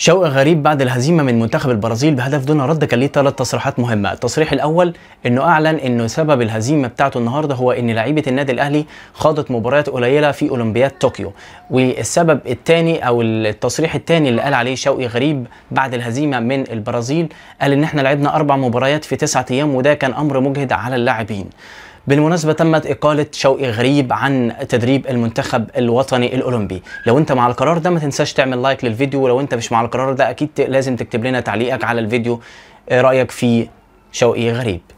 شوق غريب بعد الهزيمه من منتخب البرازيل بهدف دون رد كان ليه ثلاث تصريحات مهمه، التصريح الاول انه اعلن انه سبب الهزيمه بتاعته النهارده هو ان لعيبه النادي الاهلي خاضت مباريات قليله في اولمبياد طوكيو، والسبب الثاني او التصريح الثاني اللي قال عليه شوقي غريب بعد الهزيمه من البرازيل قال ان احنا لعبنا اربع مباريات في تسعة ايام وده كان امر مجهد على اللاعبين. بالمناسبة تمت إقالة شوقي غريب عن تدريب المنتخب الوطني الأولمبي لو أنت مع القرار ده ما تنساش تعمل لايك للفيديو ولو أنت مش مع القرار ده أكيد لازم تكتب لنا تعليقك على الفيديو إيه رأيك في شوقي غريب